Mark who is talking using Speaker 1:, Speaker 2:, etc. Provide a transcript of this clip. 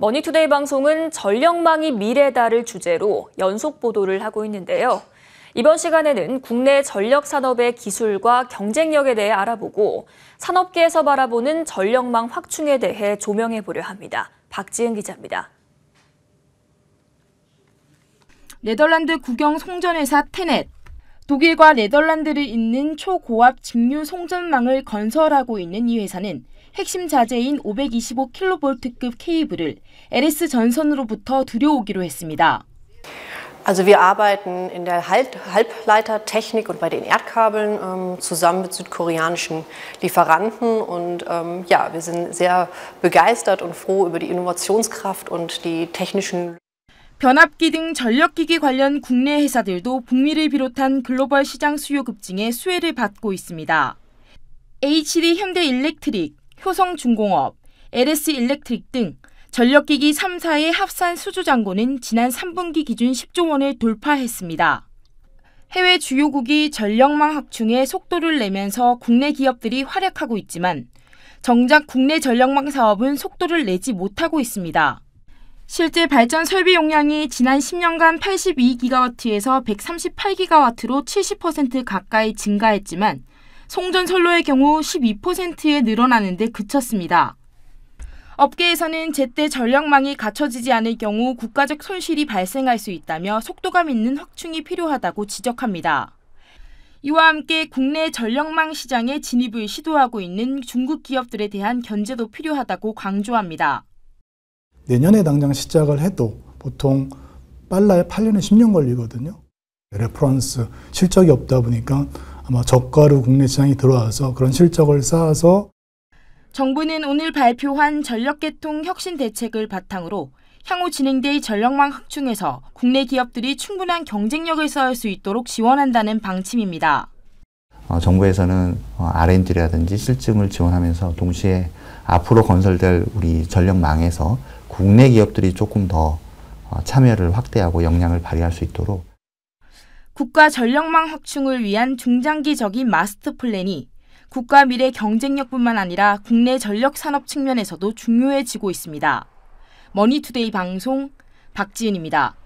Speaker 1: 머니투데이 방송은 전력망이 미래다를 주제로 연속 보도를 하고 있는데요. 이번 시간에는 국내 전력 산업의 기술과 경쟁력에 대해 알아보고 산업계에서 바라보는 전력망 확충에 대해 조명해 보려 합니다. 박지은 기자입니다. 네덜란드 국영 송전회사 테넷. 독일과 네덜란드를 잇는 초고압 직류 송전망을 건설하고 있는 이 회사는 핵심 자재인 525kV급 케이블을 LS 전선으로부터 들여오기로 했습니다. Also wir arbeiten in der Halbleitertechnik und bei den Erdkabeln ähm, zusammen mit südkoreanischen Lieferanten und ähm, ja, wir sind sehr begeistert und froh über die Innovationskraft und die technischen 변압기 등 전력기기 관련 국내 회사들도 북미를 비롯한 글로벌 시장 수요 급증에 수혜를 받고 있습니다. HD 현대일렉트릭, 효성중공업, LS일렉트릭 등 전력기기 3사의 합산 수주잔고는 지난 3분기 기준 10조 원을 돌파했습니다. 해외 주요국이 전력망 확충에 속도를 내면서 국내 기업들이 활약하고 있지만 정작 국내 전력망 사업은 속도를 내지 못하고 있습니다. 실제 발전 설비 용량이 지난 10년간 82기가와트에서 138기가와트로 70% 가까이 증가했지만 송전선로의 경우 12%에 늘어나는 데 그쳤습니다. 업계에서는 제때 전력망이 갖춰지지 않을 경우 국가적 손실이 발생할 수 있다며 속도감 있는 확충이 필요하다고 지적합니다. 이와 함께 국내 전력망 시장에 진입을 시도하고 있는 중국 기업들에 대한 견제도 필요하다고 강조합니다. 내년에 당장 시작을 해도 보통 빨라야 8년에 10년 걸리거든요. 레퍼런스 실적이 없다 보니까 아마 저가로 국내 시장이 들어와서 그런 실적을 쌓아서 정부는 오늘 발표한 전력계통 혁신 대책을 바탕으로 향후 진행될 전력망 확충에서 국내 기업들이 충분한 경쟁력을 쌓을 수 있도록 지원한다는 방침입니다. 어, 정부에서는 어, R&D라든지 실증을 지원하면서 동시에 앞으로 건설될 우리 전력망에서 국내 기업들이 조금 더 어, 참여를 확대하고 역량을 발휘할 수 있도록 국가 전력망 확충을 위한 중장기적인 마스터 플랜이 국가 미래 경쟁력뿐만 아니라 국내 전력 산업 측면에서도 중요해지고 있습니다. 머니투데이 방송 박지은입니다.